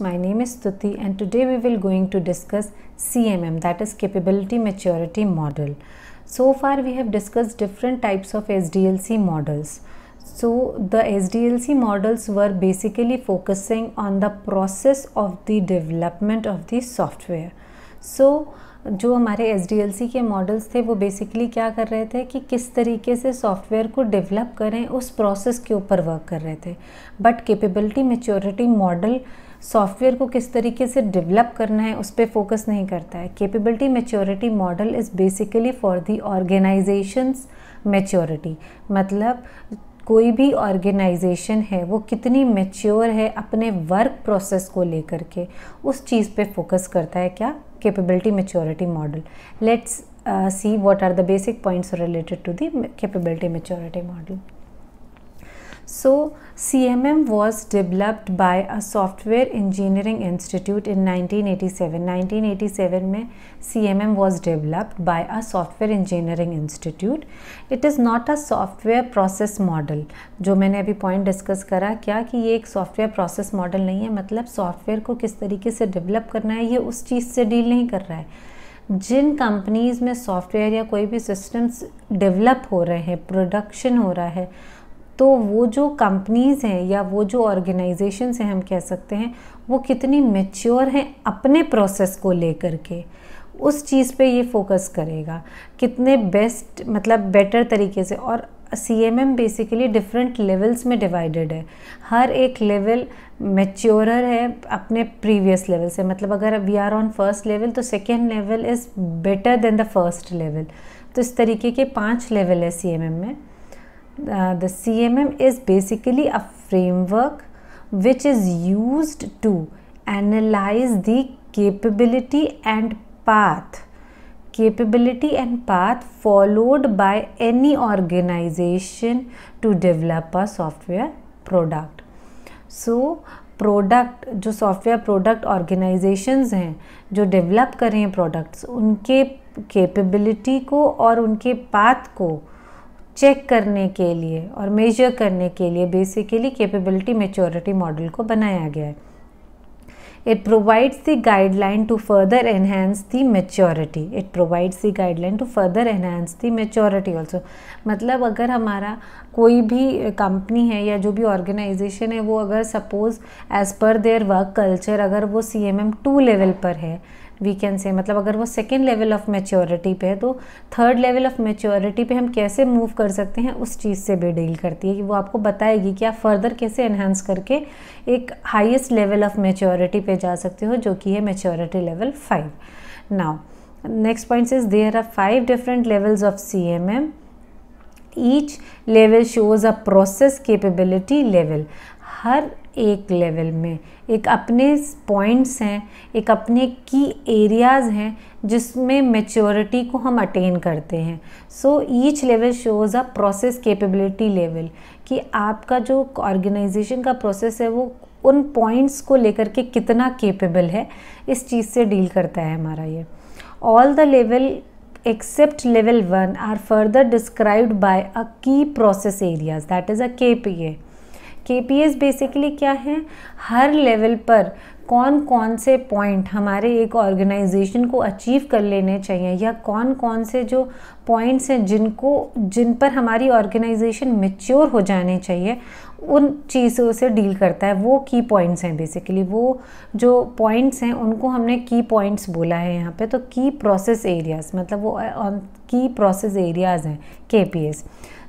My name is stuti and today we will going to discuss CMM that is capability maturity model. So far we have discussed different types of SDLC models. So the SDLC models were basically focusing on the process of the development of the software. So जो हमारे S D L C के models थे वो basically क्या कर रहे थे कि किस तरीके से सॉफ्टवेयर को डेवलप करें उस प्रोसेस के ऊपर वर्क कर रहे थे but capability maturity model software को किस तरीके से डेवलप करना है उस पर फोकस नहीं करता है capability maturity model is basically for the organisations maturity मतलब कोई भी ऑर्गेनाइजेशन है वो कितनी मेच्योर है अपने वर्क प्रोसेस को लेकर के उस चीज़ पे फोकस करता है क्या capability maturity model let's see what are the basic points related to the capability maturity model So CMM was developed by a software engineering institute in 1987. 1987 में CMM was developed by a software engineering institute. It is not a software process model. जो मैंने अभी point discuss करा क्या कि ये एक software process model नहीं है मतलब software को किस तरीके से develop करना है ये उस चीज़ से deal नहीं कर रहा है जिन कंपनीज़ में सॉफ्टवेयर या कोई भी सिस्टम्स डेवलप हो रहे हैं प्रोडक्शन हो रहा है तो वो जो कंपनीज़ हैं या वो जो ऑर्गेनाइजेशन हैं हम कह सकते हैं वो कितनी मेच्योर हैं अपने प्रोसेस को लेकर के उस चीज़ पे ये फोकस करेगा कितने बेस्ट मतलब बेटर तरीके से और C M M basically different levels में डिवाइडेड है हर एक लेवल मेच्योरर है अपने प्रीवियस लेवल से मतलब अगर we are on first level तो second level is better than the first level तो इस तरीके के पांच लेवल है सी एम एम में uh, the CMM is basically a framework which is used to analyze the capability and path capability and path followed by any organization to develop a software product so product जो software product organisations हैं जो develop कर रहे हैं products उनके capability को और उनके पाथ को चेक करने के लिए और मेजर करने के लिए बेसिकली कैपेबिलिटी मेच्योरिटी मॉडल को बनाया गया है it provides the guideline to further enhance the maturity it provides the guideline to further enhance the maturity also मतलब अगर हमारा कोई भी कंपनी है या जो भी ऑर्गेनाइजेशन है वो अगर suppose as per their work culture अगर वो C M M two level पर है वी कैन से मतलब अगर वो सेकेंड लेवल ऑफ मेच्योरिटी पे है तो थर्ड लेवल ऑफ मेच्योरिटी पे हम कैसे मूव कर सकते हैं उस चीज़ से भी डील करती है कि वो आपको बताएगी कि आप फर्दर कैसे एनहेंस करके एक हाइस्ट लेवल ऑफ मेच्योरिटी पे जा सकते हो जो कि है maturity level five now next point is there are five different levels of C M M each level shows a process capability level हर एक लेवल में एक अपने पॉइंट्स हैं एक अपने की एरियाज़ हैं जिसमें मेच्योरिटी को हम अटेन करते हैं so each level shows a process capability level कि आपका जो ऑर्गेनाइजेशन का प्रोसेस है वो उन पॉइंट्स को लेकर के कितना केपेबल है इस चीज़ से डील करता है हमारा ये all the level except level one are further described by a key process areas that is a a KPA. के बेसिकली क्या है हर लेवल पर कौन कौन से पॉइंट हमारे एक ऑर्गेनाइजेशन को अचीव कर लेने चाहिए या कौन कौन से जो पॉइंट्स हैं जिनको जिन पर हमारी ऑर्गेनाइजेशन मेच्योर हो जाने चाहिए उन चीज़ों से डील करता है वो की पॉइंट्स हैं बेसिकली वो जो पॉइंट्स हैं उनको हमने की पॉइंट्स बोला है यहाँ पे तो की प्रोसेस एरियाज़ मतलब वो की प्रोसेस एरियाज़ हैं के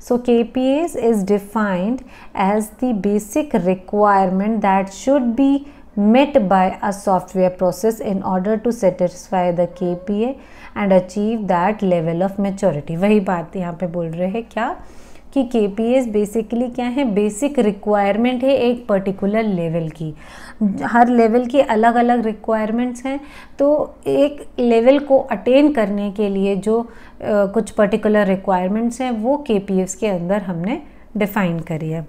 So KPAs is defined as the basic requirement that should be met by a software process in order to satisfy the KPA and achieve that level of maturity. वही बात यहाँ पे बोल रहे हैं क्या कि के बेसिकली क्या है बेसिक रिक्वायरमेंट है एक पर्टिकुलर लेवल की हर लेवल की अलग अलग रिक्वायरमेंट्स हैं तो एक लेवल को अटेन करने के लिए जो आ, कुछ पर्टिकुलर रिक्वायरमेंट्स हैं वो के के अंदर हमने डिफ़ाइन करी है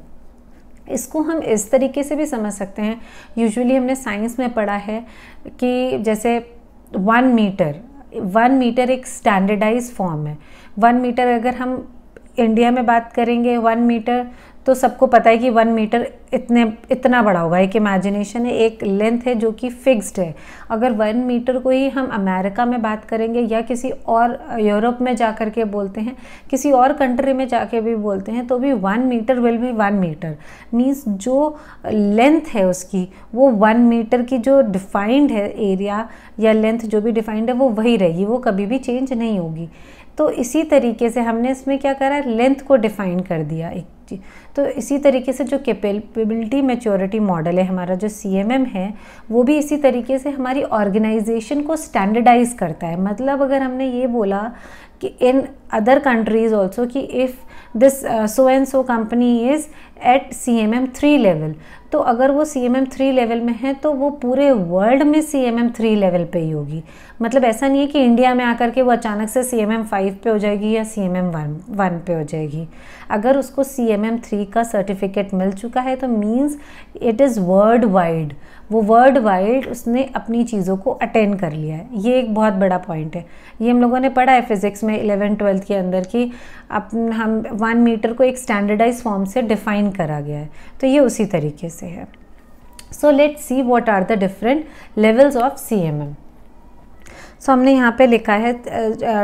इसको हम इस तरीके से भी समझ सकते हैं यूजुअली हमने साइंस में पढ़ा है कि जैसे वन मीटर वन मीटर एक स्टैंडर्डाइज फॉर्म है वन मीटर अगर हम इंडिया में बात करेंगे वन मीटर तो सबको पता है कि वन मीटर इतने इतना बड़ा होगा एक इमेजिनेशन है एक लेंथ है जो कि फिक्स्ड है अगर वन मीटर को ही हम अमेरिका में बात करेंगे या किसी और यूरोप में जा कर के बोलते हैं किसी और कंट्री में जाके भी बोलते हैं तो भी वन मीटर विल भी वन मीटर मीन्स जो लेंथ है उसकी वो वन मीटर की जो डिफाइंड है एरिया या लेंथ जो भी डिफाइंड है वो वही रहेगी वो कभी भी चेंज नहीं होगी तो इसी तरीके से हमने इसमें क्या करा लेंथ को डिफ़ाइन कर दिया एक जी तो इसी तरीके से जो कैपेबिलिटी मेच्योरिटी मॉडल है हमारा जो सी है वो भी इसी तरीके से हमारी ऑर्गेनाइजेशन को स्टैंडर्डाइज करता है मतलब अगर हमने ये बोला कि इन अदर कंट्रीज़ ऑल्सो कि if this so and so company is at C M M three level तो अगर वो C M M three level में है तो वो पूरे वर्ल्ड में C M M three level पर ही होगी मतलब ऐसा नहीं है कि इंडिया में आकर के वो अचानक से सी एम एम फाइव पे हो जाएगी या C M M one one पे हो जाएगी अगर उसको सी एम एम थ्री का सर्टिफिकेट मिल चुका है तो means it is world wide वो वर्ल्ड वाइड उसने अपनी चीज़ों को अटेंड कर लिया है ये एक बहुत बड़ा पॉइंट है ये हम लोगों ने पढ़ा है फिज़िक्स में इलेवन ट्वेल्थ के अंदर कि अप हम वन मीटर को एक स्टैंडर्डाइज फॉर्म से डिफ़ाइन करा गया है तो ये उसी तरीके से है so let's see what are the different levels of C M M so हमने यहाँ पे लिखा है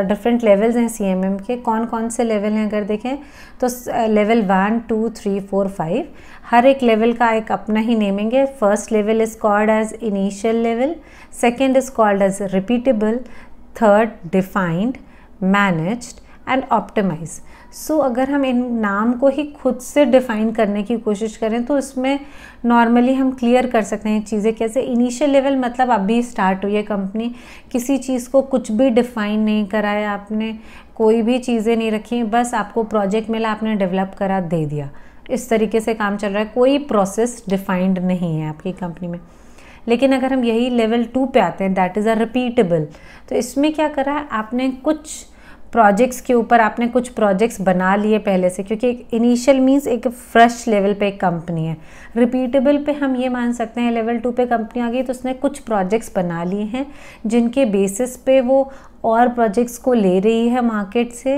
डिफरेंट लेवल्स हैं सी के कौन कौन से लेवल हैं अगर देखें तो level one two three four five हर एक लेवल का एक अपना ही नेमेंगे first level is called as initial level second is called as repeatable third defined managed and optimise so so, अगर हम इन नाम को ही खुद से डिफ़ाइन करने की कोशिश करें तो इसमें नॉर्मली हम क्लियर कर सकते हैं चीज़ें कैसे इनिशियल लेवल मतलब अभी स्टार्ट हुई है कंपनी किसी चीज़ को कुछ भी डिफ़ाइन नहीं करा है आपने कोई भी चीज़ें नहीं रखी बस आपको प्रोजेक्ट मिला आपने डेवलप करा दे दिया इस तरीके से काम चल रहा है कोई प्रोसेस डिफाइंड नहीं है आपकी कंपनी में लेकिन अगर हम यही लेवल टू पे आते हैं दैट इज़ अ रिपीटेबल तो इसमें क्या करा है आपने कुछ प्रोजेक्ट्स के ऊपर आपने कुछ प्रोजेक्ट्स बना लिए पहले से क्योंकि एक इनिशियल मीन्स एक फ्रेश लेवल पे एक कंपनी है रिपीटेबल पे हम ये मान सकते हैं लेवल टू पे कंपनी आ गई तो उसने कुछ प्रोजेक्ट्स बना लिए हैं जिनके बेसिस पे वो और प्रोजेक्ट्स को ले रही है मार्केट से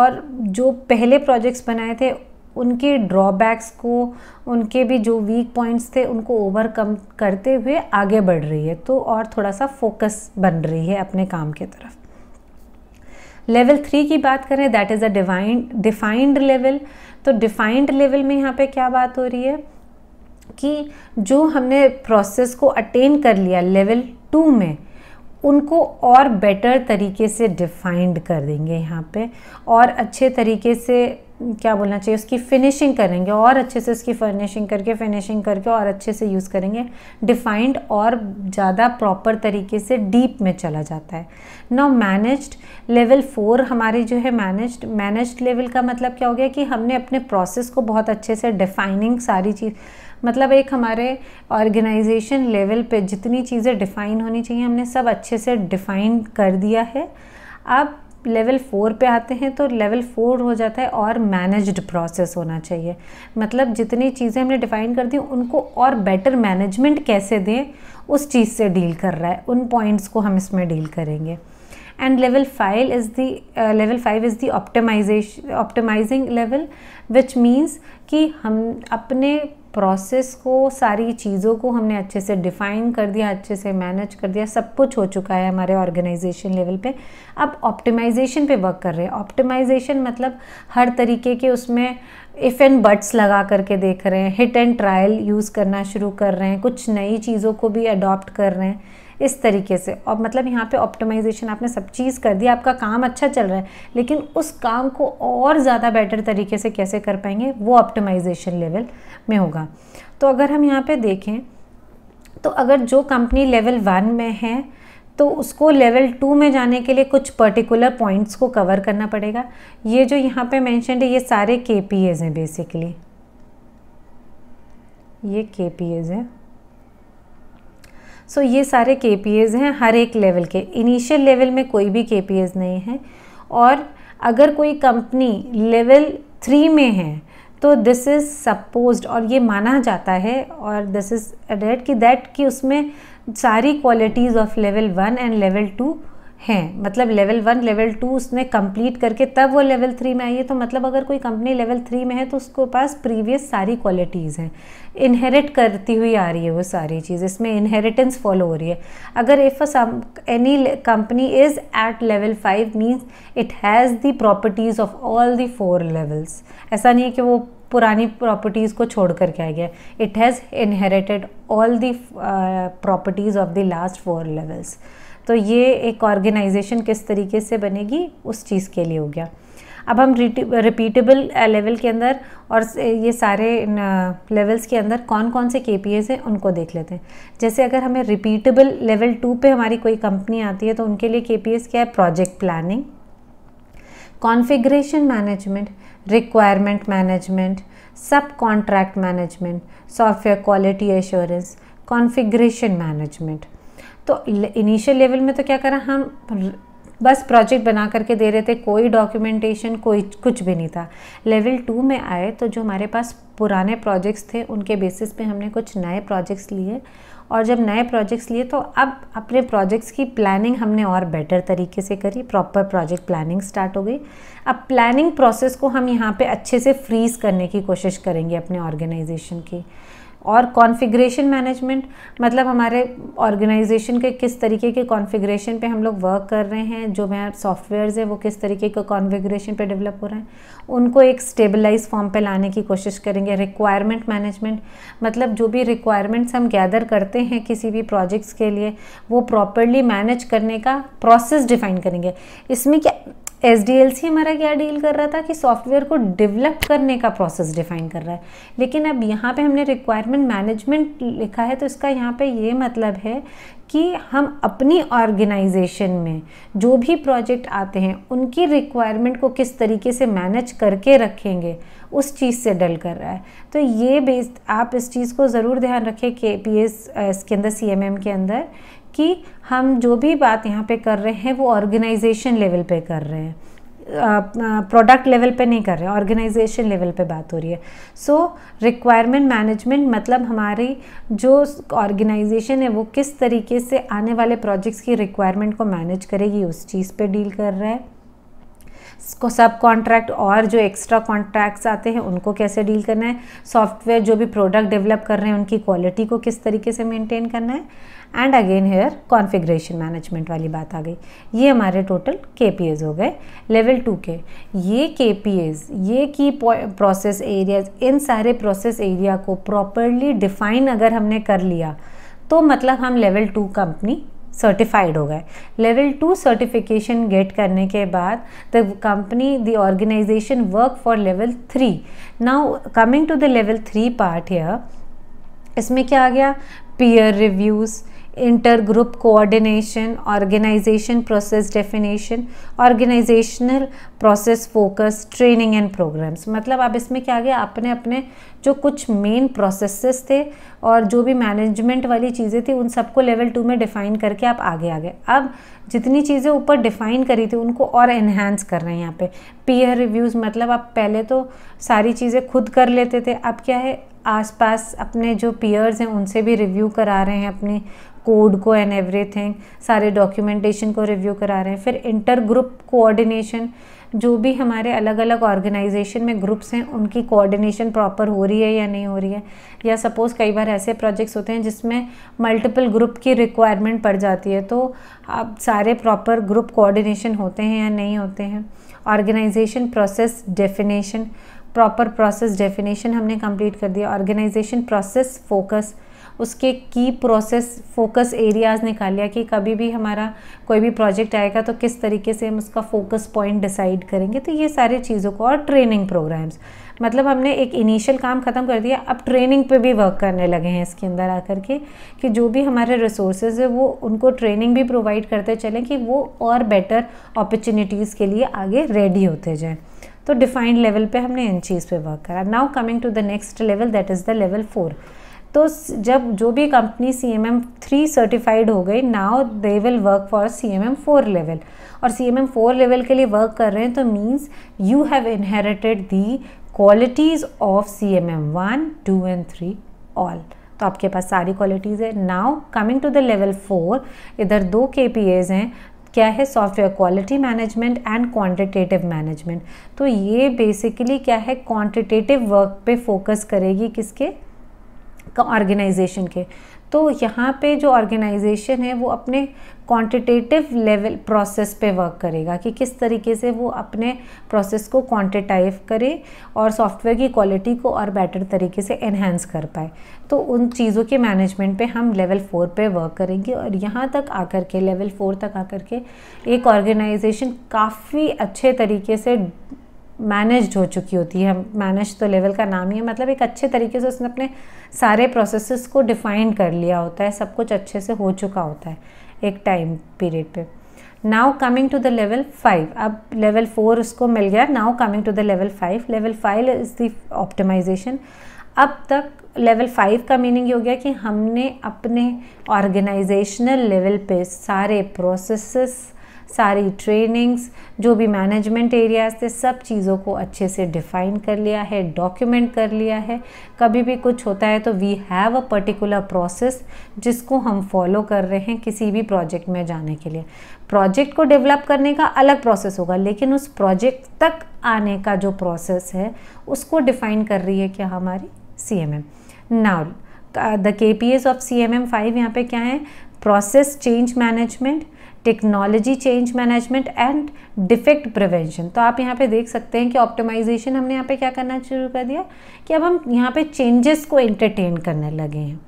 और जो पहले प्रोजेक्ट्स बनाए थे उनके ड्रॉबैक्स को उनके भी जो वीक पॉइंट्स थे उनको ओवरकम करते हुए आगे बढ़ रही है तो और थोड़ा सा फोकस बन रही है अपने काम की तरफ लेवल थ्री की बात करें that is a divine defined level तो डिफाइंड लेवल में यहाँ पे क्या बात हो रही है कि जो हमने प्रोसेस को अटेन कर लिया लेवल टू में उनको और बेटर तरीके से डिफाइंड कर देंगे यहाँ पे और अच्छे तरीके से क्या बोलना चाहिए उसकी फिनिशिंग करेंगे और अच्छे से उसकी फर्निशिंग करके फिनिशिंग करके और अच्छे से यूज़ करेंगे डिफाइंड और ज़्यादा प्रॉपर तरीके से डीप में चला जाता है नो मैनेज्ड लेवल फोर हमारी जो है मैनेज्ड मैनेज्ड लेवल का मतलब क्या हो गया कि हमने अपने प्रोसेस को बहुत अच्छे से डिफाइनिंग सारी चीज़ मतलब एक हमारे ऑर्गेनाइजेशन लेवल पे जितनी चीज़ें डिफ़ाइन होनी चाहिए हमने सब अच्छे से डिफ़ाइन कर दिया है अब लेवल फोर पे आते हैं तो लेवल फोर हो जाता है और मैनेज्ड प्रोसेस होना चाहिए मतलब जितनी चीज़ें हमने डिफ़ाइन कर दी उनको और बेटर मैनेजमेंट कैसे दें उस चीज़ से डील कर रहा है उन पॉइंट्स को हम इसमें डील करेंगे and level five is the level five is the optimisation optimising level which means कि हम अपने प्रोसेस को सारी चीज़ों को हमने अच्छे से डिफ़ाइन कर दिया अच्छे से मैनेज कर दिया सब कुछ हो चुका है हमारे ऑर्गेनाइजेशन लेवल पे अब ऑप्टिमाइजेशन पे वर्क कर रहे हैं ऑप्टिमाइजेशन मतलब हर तरीके के उसमें इफ़ एंड बट्स लगा करके देख रहे हैं हिट एंड ट्रायल यूज़ करना शुरू कर रहे हैं कुछ नई चीज़ों को भी अडॉप्ट कर रहे हैं इस तरीके से और मतलब यहाँ पे ऑप्टिमाइजेशन आपने सब चीज़ कर दी आपका काम अच्छा चल रहा है लेकिन उस काम को और ज़्यादा बेटर तरीके से कैसे कर पाएंगे वो ऑप्टिमाइजेशन लेवल में होगा तो अगर हम यहाँ पे देखें तो अगर जो कंपनी लेवल वन में है तो उसको लेवल टू में जाने के लिए कुछ पर्टिकुलर पॉइंट्स को कवर करना पड़ेगा ये जो यहाँ पे मैंशन है ये सारे के पी एज हैं बेसिकली ये के पी एज हैं सो so, ये सारे के पी एज हैं हर एक लेवल के इनिशियल लेवल में कोई भी के पी एज नहीं है और अगर कोई कंपनी लेवल थ्री में है तो दिस इज़ सपोज्ड और ये माना जाता है और दिस इज़ एडेड कि दैट कि उसमें सारी qualities of level one and level two हैं मतलब लेवल वन लेवल टू उसने कंप्लीट करके तब वो लेवल थ्री में आई है तो मतलब अगर कोई कंपनी लेवल थ्री में है तो उसको पास प्रीवियस सारी क्वालिटीज़ हैं इनहेरिट करती हुई आ रही है वो सारी चीज़ इसमें इनहेरिटेंस फॉलो हो रही है अगर if any company is at level five means it has the properties of all the four levels ऐसा नहीं है कि वो पुरानी प्रॉपर्टीज़ को छोड़ कर के आ गया it has inherited all the properties of the last four levels तो ये एक ऑर्गेनाइजेशन किस तरीके से बनेगी उस चीज़ के लिए हो गया अब हम रिपीटेबल लेवल uh, के अंदर और ये सारे लेवल्स के अंदर कौन कौन से के पी एस हैं उनको देख लेते हैं जैसे अगर हमें रिपीटेबल लेवल टू पे हमारी कोई कंपनी आती है तो उनके लिए के पी एस क्या है project planning configuration management requirement management subcontract management software quality assurance configuration management तो इनिशियल लेवल में तो क्या करा हम बस प्रोजेक्ट बना करके दे रहे थे कोई डॉक्यूमेंटेशन कोई कुछ भी नहीं था लेवल टू में आए तो जो हमारे पास पुराने प्रोजेक्ट्स थे उनके बेसिस पे हमने कुछ नए प्रोजेक्ट्स लिए और जब नए प्रोजेक्ट्स लिए तो अब अपने प्रोजेक्ट्स की प्लानिंग हमने और बेटर तरीके से करी प्रॉपर प्रोजेक्ट प्लानिंग स्टार्ट हो गई अब प्लानिंग प्रोसेस को हम यहाँ पे अच्छे से फ्रीज करने की कोशिश करेंगे अपने ऑर्गेनाइजेशन की और कॉन्फ़िगरेशन मैनेजमेंट मतलब हमारे ऑर्गेनाइजेशन के किस तरीके के कॉन्फ़िगरेशन पे हम लोग वर्क कर रहे हैं जो मैं सॉफ्टवेयर्स है वो किस तरीके के कॉन्फ़िगरेशन पे डेवलप हो रहे हैं उनको एक स्टेबलाइज फॉर्म पे लाने की कोशिश करेंगे रिक्वायरमेंट मैनेजमेंट मतलब जो भी रिक्वायरमेंट्स हम गैदर करते हैं किसी भी प्रोजेक्ट्स के लिए वो प्रॉपरली मैनेज करने का प्रोसेस डिफाइन करेंगे इसमें क्या एस हमारा क्या डील कर रहा था कि सॉफ्टवेयर को डेवलप करने का प्रोसेस डिफाइन कर रहा है लेकिन अब यहाँ पे हमने रिक्वायरमेंट मैनेजमेंट लिखा है तो इसका यहाँ पे ये मतलब है कि हम अपनी ऑर्गेनाइजेशन में जो भी प्रोजेक्ट आते हैं उनकी रिक्वायरमेंट को किस तरीके से मैनेज करके रखेंगे उस चीज़ से डल कर रहा है तो ये बेस्ड आप इस चीज़ को ज़रूर ध्यान रखें के पी एस के अंदर सी एम एम के अंदर कि हम जो भी बात यहाँ पे कर रहे हैं वो ऑर्गेनाइजेशन लेवल पे कर रहे हैं प्रोडक्ट लेवल पे नहीं कर रहे ऑर्गेनाइजेशन लेवल पे बात हो रही है सो रिक्वायरमेंट मैनेजमेंट मतलब हमारी जो ऑर्गेनाइजेशन है वो किस तरीके से आने वाले प्रोजेक्ट्स की रिक्वायरमेंट को मैनेज करेगी उस चीज़ पे डील कर रहा है सब कॉन्ट्रैक्ट और जो एक्स्ट्रा कॉन्ट्रैक्ट्स आते हैं उनको कैसे डील करना है सॉफ्टवेयर जो भी प्रोडक्ट डेवलप कर रहे हैं उनकी क्वालिटी को किस तरीके से मेंटेन करना है and again here configuration management वाली बात आ गई ये हमारे टोटल के पी हो गए लेवल टू के ये के पी एज ये की प्रोसेस एरियाज इन सारे प्रोसेस एरिया को प्रॉपरली डिफाइन अगर हमने कर लिया तो मतलब हम लेवल टू कंपनी सर्टिफाइड हो गए लेवल टू सर्टिफिकेशन गेट करने के बाद the company the organisation work for level three now coming to the level three part here इसमें क्या आ गया peer reviews inter group coordination organisation process definition organisational process focus training and programmes मतलब आप इसमें क्या गया अपने अपने जो कुछ मेन प्रोसेसेस थे और जो भी मैनेजमेंट वाली चीज़ें थी उन सबको लेवल टू में डिफ़ाइन करके आप आगे आ गए अब जितनी चीज़ें ऊपर डिफ़ाइन करी थी उनको और एनहेंस कर रहे हैं यहाँ पे पीयर रिव्यूज़ मतलब आप पहले तो सारी चीज़ें खुद कर लेते थे अब क्या है आसपास अपने जो पीयर्स हैं उनसे भी रिव्यू करा रहे हैं अपने कोड को एंड एवरीथिंग सारे डॉक्यूमेंटेशन को रिव्यू करा रहे हैं फिर इंटर ग्रुप कोऑर्डिनेशन जो भी हमारे अलग अलग ऑर्गेनाइजेशन में ग्रुप्स हैं उनकी कोऑर्डिनेशन प्रॉपर हो रही है या नहीं हो रही है या सपोज़ कई बार ऐसे प्रोजेक्ट्स होते हैं जिसमें मल्टीपल ग्रुप की रिक्वायरमेंट पड़ जाती है तो आप सारे प्रॉपर ग्रुप कोऑर्डिनेशन होते हैं या नहीं होते हैं organisation process definition proper process definition हमने कंप्लीट कर दिया ऑर्गेनाइजेशन प्रोसेस फोकस उसके की प्रोसेस फोकस एरियाज़ निकाल लिया कि कभी भी हमारा कोई भी प्रोजेक्ट आएगा तो किस तरीके से हम उसका फोकस पॉइंट डिसाइड करेंगे तो ये सारी चीज़ों को और ट्रेनिंग प्रोग्राम्स मतलब हमने एक इनिशियल काम ख़त्म कर दिया अब ट्रेनिंग पे भी वर्क करने लगे हैं इसके अंदर आकर के कि जो भी हमारे रिसोर्सेज है वो उनको ट्रेनिंग भी प्रोवाइड करते चलें कि वो और बेटर अपॉर्चुनिटीज़ के लिए आगे रेडी होते जाएँ तो डिफाइंड लेवल पे हमने इन चीज़ पे वर्क करा now coming to the next level that is the level four तो जब जो भी company C M M three certified हो गई now they will work for C M M four level और C M M four level के लिए work कर रहे हैं तो means you have inherited the qualities of C M M one two and three all तो आपके पास सारी क्वालिटीज़ है now coming to the level four इधर दो के पी एज हैं क्या है software quality management and quantitative management तो ये बेसिकली क्या है क्वांटिटेटिव वर्क पे फोकस करेगी किसके ऑर्गेनाइजेशन के तो यहाँ पे जो ऑर्गेनाइजेशन है वो अपने क्वांटिटेटिव लेवल प्रोसेस पे वर्क करेगा कि किस तरीके से वो अपने प्रोसेस को क्वांटिटाइव करे और सॉफ्टवेयर की क्वालिटी को और बेटर तरीके से एनहेंस कर पाए तो उन चीज़ों के मैनेजमेंट पे हम लेवल फोर पे वर्क करेंगे और यहाँ तक आकर के लेवल फोर तक आकर के एक ऑर्गेनाइजेशन काफ़ी अच्छे तरीके से मैनेज्ड हो चुकी होती है मैनेज तो लेवल का नाम ही है मतलब एक अच्छे तरीके से उसने अपने सारे प्रोसेसेस को डिफाइन कर लिया होता है सब कुछ अच्छे से हो चुका होता है एक टाइम पीरियड पे now coming to the level five अब लेवल फोर उसको मिल गया now coming to the level five level five is the optimisation अब तक लेवल फाइव का मीनिंग ये हो गया कि हमने अपने ऑर्गेनाइजेशनल लेवल पे सारे प्रोसेसेस सारी ट्रेनिंग्स जो भी मैनेजमेंट एरियाज थे सब चीज़ों को अच्छे से डिफाइन कर लिया है डॉक्यूमेंट कर लिया है कभी भी कुछ होता है तो we have a particular process जिसको हम फॉलो कर रहे हैं किसी भी प्रोजेक्ट में जाने के लिए प्रोजेक्ट को डेवलप करने का अलग प्रोसेस होगा लेकिन उस प्रोजेक्ट तक आने का जो प्रोसेस है उसको डिफाइन कर रही है क्या हमारी C M M now the K P S of C M M five यहाँ पे क्या है process change management technology change management and defect prevention तो आप यहाँ पे देख सकते हैं कि ऑप्टिमाइजेशन हमने यहाँ पे क्या करना शुरू कर दिया कि अब हम यहाँ पे चेंजेस को एंटरटेन करने लगे हैं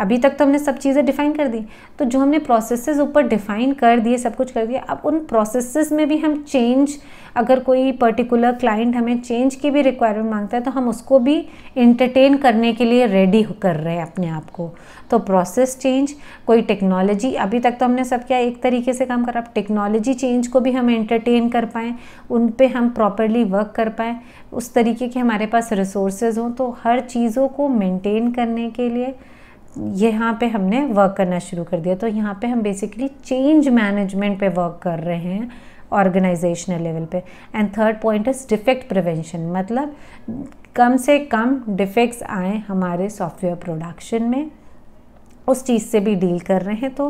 अभी तक तो हमने सब चीज़ें डिफाइन कर दी तो जो हमने प्रोसेसेस ऊपर डिफाइन कर दिए सब कुछ कर दिया अब उन प्रोसेसेस में भी हम चेंज अगर कोई पर्टिकुलर क्लाइंट हमें चेंज की भी रिक्वायरमेंट मांगता है तो हम उसको भी इंटरटेन करने के लिए रेडी कर रहे हैं अपने आप को तो प्रोसेस चेंज कोई टेक्नोलॉजी अभी तक तो हमने सब क्या एक तरीके से काम करा अब टेक्नोलॉजी चेंज को भी हम एंटरटेन कर पाएँ उन पर हम प्रॉपरली वर्क कर पाएँ उस तरीके के हमारे पास रिसोर्सेज हों तो हर चीज़ों को मेंटेन करने के लिए यहाँ पे हमने वर्क करना शुरू कर दिया तो यहाँ पे हम बेसिकली चेंज मैनेजमेंट पे वर्क कर रहे हैं ऑर्गेनाइजेशनल लेवल पे and third point is defect prevention मतलब कम से कम डिफेक्ट्स आए हमारे सॉफ्टवेयर प्रोडक्शन में उस चीज़ से भी डील कर रहे हैं तो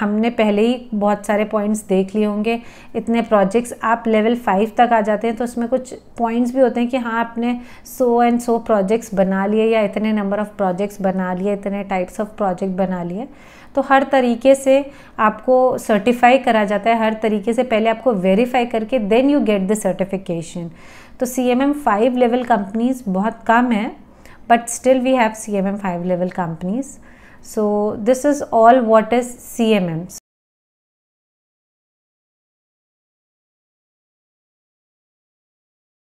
हमने पहले ही बहुत सारे पॉइंट्स देख लिए होंगे इतने प्रोजेक्ट्स आप लेवल फाइव तक आ जाते हैं तो उसमें कुछ पॉइंट्स भी होते हैं कि हाँ आपने सो एंड सो प्रोजेक्ट्स बना लिए या इतने नंबर ऑफ़ प्रोजेक्ट्स बना लिए इतने टाइप्स ऑफ प्रोजेक्ट बना लिए तो हर तरीके से आपको सर्टिफाई करा जाता है हर तरीके से पहले आपको वेरीफाई करके then you get the certification तो C M M five level companies बहुत कम है but still we have C M M five level companies So this is all what is CMM.